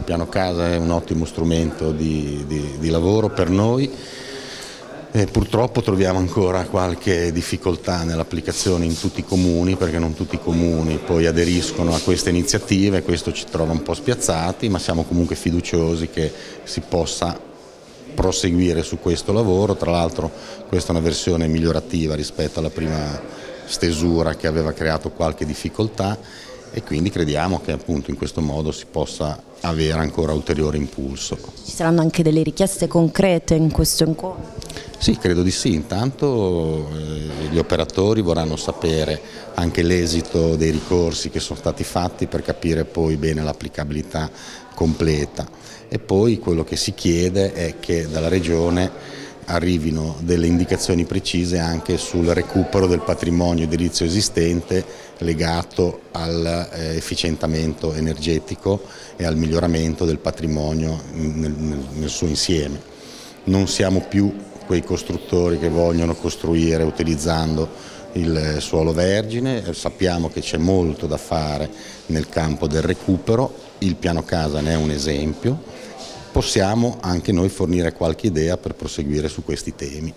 Il piano casa è un ottimo strumento di, di, di lavoro per noi. E purtroppo troviamo ancora qualche difficoltà nell'applicazione in tutti i comuni perché non tutti i comuni poi aderiscono a queste iniziative, questo ci trova un po' spiazzati ma siamo comunque fiduciosi che si possa proseguire su questo lavoro, tra l'altro questa è una versione migliorativa rispetto alla prima stesura che aveva creato qualche difficoltà e quindi crediamo che appunto in questo modo si possa avere ancora ulteriore impulso. Ci saranno anche delle richieste concrete in questo incontro? Sì, credo di sì, intanto eh, gli operatori vorranno sapere anche l'esito dei ricorsi che sono stati fatti per capire poi bene l'applicabilità completa e poi quello che si chiede è che dalla Regione arrivino delle indicazioni precise anche sul recupero del patrimonio edilizio esistente legato all'efficientamento eh, energetico e al miglioramento del patrimonio nel, suo insieme. Non siamo più quei costruttori che vogliono costruire utilizzando il eh, suolo vergine, eh, sappiamo che c'è molto da fare nel campo del recupero, il piano casa ne è un esempio, possiamo anche noi fornire qualche idea per proseguire su questi temi.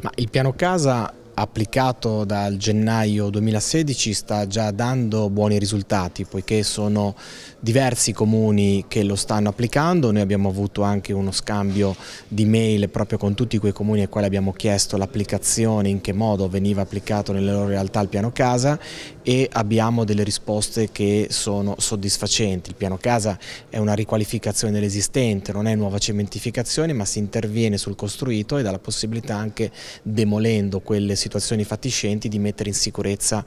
Ma il piano casa applicato dal gennaio 2016 sta già dando buoni risultati poiché sono diversi comuni che lo stanno applicando, noi abbiamo avuto anche uno scambio di mail proprio con tutti quei comuni ai quali abbiamo chiesto l'applicazione, in che modo veniva applicato nelle loro realtà il piano casa e abbiamo delle risposte che sono soddisfacenti, il piano casa è una riqualificazione dell'esistente, non è nuova cementificazione ma si interviene sul costruito e dà la possibilità anche demolendo quelle situazioni situazioni fatiscenti di mettere in sicurezza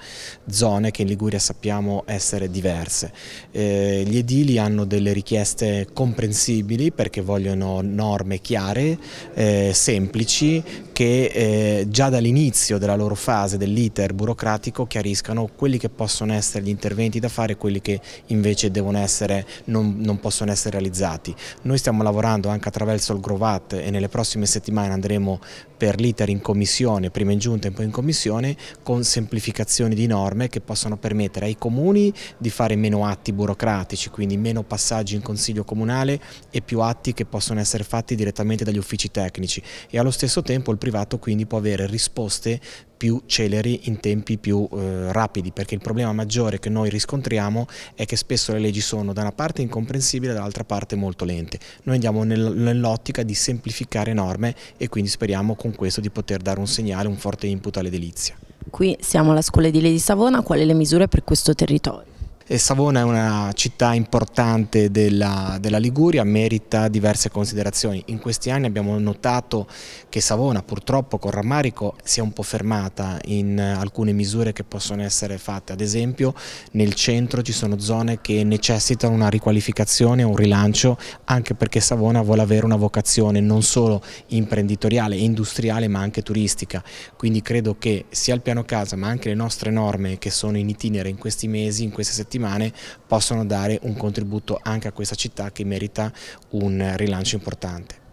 zone che in Liguria sappiamo essere diverse. Eh, gli edili hanno delle richieste comprensibili perché vogliono norme chiare, eh, semplici, che eh, già dall'inizio della loro fase dell'iter burocratico chiariscano quelli che possono essere gli interventi da fare e quelli che invece essere, non, non possono essere realizzati. Noi stiamo lavorando anche attraverso il Grovat e nelle prossime settimane andremo per l'iter in commissione, prima in giunta tempo in commissione con semplificazioni di norme che possono permettere ai comuni di fare meno atti burocratici, quindi meno passaggi in consiglio comunale e più atti che possono essere fatti direttamente dagli uffici tecnici e allo stesso tempo il privato quindi può avere risposte più celeri in tempi più eh, rapidi perché il problema maggiore che noi riscontriamo è che spesso le leggi sono da una parte incomprensibili e dall'altra parte molto lente. Noi andiamo nell'ottica di semplificare norme e quindi speriamo con questo di poter dare un segnale, un forte impatto imputare l'edilizia. Qui siamo alla scuola edile di Savona, quali le misure per questo territorio? Savona è una città importante della, della, Liguria, merita diverse considerazioni. In questi anni abbiamo notato che Savona purtroppo con rammarico si è un po' fermata in alcune misure che possono essere fatte, ad esempio nel centro ci sono zone che necessitano una riqualificazione, un rilancio, anche perché Savona vuole avere una vocazione non solo imprenditoriale industriale ma anche turistica, quindi credo che sia il piano casa ma anche le nostre norme che sono in itinere in questi mesi, in queste settimane, settimane possono dare un contributo anche a questa città che merita un rilancio importante.